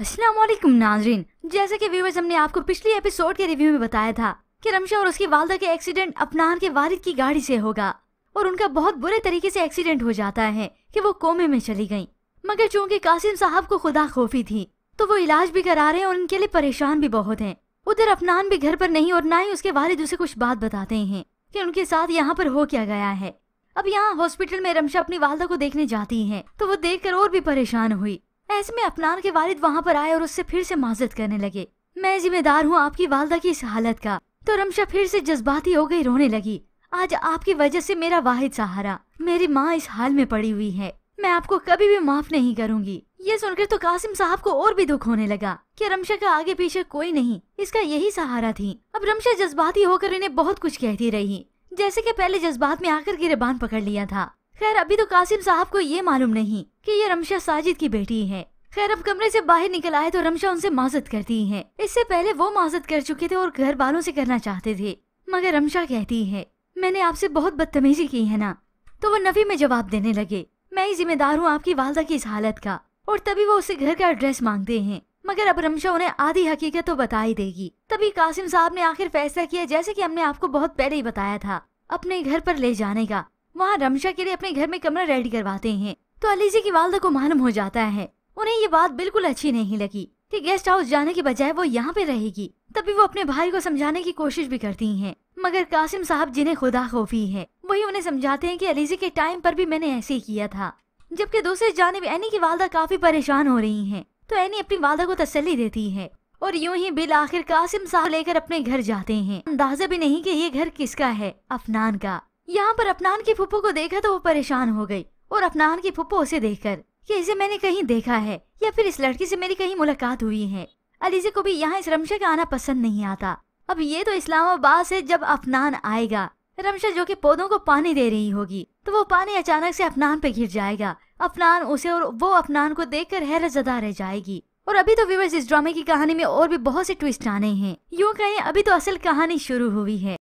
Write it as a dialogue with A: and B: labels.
A: असलम नाजरीन जैसे कि व्यूवर्स हमने आपको पिछले एपिसोड के रिव्यू में बताया था कि रमशा और उसकी वालदा के एक्सीडेंट अपनार के वारिद की गाड़ी से होगा और उनका बहुत बुरे तरीके से एक्सीडेंट हो जाता है कि वो कोमे में चली गईं। मगर चूंकि कासिम साहब को खुदा खोफी थी तो वो इलाज भी करा रहे हैं और उनके लिए परेशान भी बहुत है उधर अपनान भी घर पर नहीं और ना ही उसके वालिद उसे कुछ बात बताते हैं कि उनके साथ यहाँ पर हो क्या गया है अब यहाँ हॉस्पिटल में रमशा अपनी वालदा को देखने जाती है तो वो देख कर और भी परेशान हुई ऐसे में अफनान के वालिद वहाँ पर आए और उससे फिर से माजत करने लगे मैं जिम्मेदार हूँ आपकी वालदा की इस हालत का तो रमशा फिर से जज्बाती हो गई रोने लगी आज आपकी वजह से मेरा वाहिद सहारा मेरी माँ इस हाल में पड़ी हुई है मैं आपको कभी भी माफ नहीं करूँगी ये सुनकर तो कासिम साहब को और भी दुख होने लगा कि रमशा का आगे पीछे कोई नहीं इसका यही सहारा थी अब रमशा जज्बाती होकर इन्हें बहुत कुछ कहती रही जैसे कि पहले जज्बात में आकर गिरबान पकड़ लिया था खैर अभी तो कासिम साहब को ये मालूम नहीं कि ये रमशा साजिद की बेटी है खैर अब कमरे से बाहर निकल आए तो रमशा उनसे माजत करती है इससे पहले वो माजत कर चुके थे और घर वालों से करना चाहते थे मगर रमशा कहती है मैंने आपसे बहुत बदतमीजी की है ना तो वो नफी में जवाब देने लगे मैं ही जिम्मेदार हूँ आपकी वालदा की इस हालत का और तभी वो उसे घर का एड्रेस मांगते हैं मगर अब रमशा उन्हें आधी हकीकत तो बता ही देगी तभी कासिम साहब ने आखिर फैसला किया जैसे कि हमने आपको बहुत पहले ही बताया था अपने घर पर ले जाने का वहाँ रमशा के लिए अपने घर में कमरा रेडी करवाते हैं तो अली जी की वालदा को मालूम हो जाता है उन्हें ये बात बिल्कुल अच्छी नहीं लगी कि गेस्ट हाउस जाने के बजाय वो यहाँ पे रहेगी तभी वो अपने भाई को समझाने की कोशिश भी करती हैं मगर कासिम साहब जिन्हें खुदा खोफी है वही उन्हें समझाते हैं कि अलीजी के टाइम पर भी मैंने ऐसे ही किया था जबकि दूसरे जानब एनी की वालदा काफी परेशान हो रही हैं तो एनी अपनी वालदा को तसली देती है और यूं ही बिल आखिर कासिम साहब लेकर अपने घर जाते हैं अंदाजा भी नहीं की ये घर किसका है अफनान का यहाँ पर अपनान की फुप्पो को देखा तो वो परेशान हो गई और अपनान की फुप्पो उसे देखकर कि इसे मैंने कहीं देखा है या फिर इस लड़की से मेरी कहीं मुलाकात हुई है अलीजे को भी यहाँ इस रमशा का आना पसंद नहीं आता अब ये तो इस्लामाबाद से जब अफनान आएगा रमशा जो कि पौधों को पानी दे रही होगी तो वो पानी अचानक से अफनान पे गिर जाएगा अफनान उसे और वो अफनान को देख कर हैरत जदा रह जाएगी और अभी तो व्यूवर्स इस ड्रामे की कहानी में और भी बहुत से ट्विस्ट आने हैं यूँ कहें अभी तो असल कहानी शुरू हुई है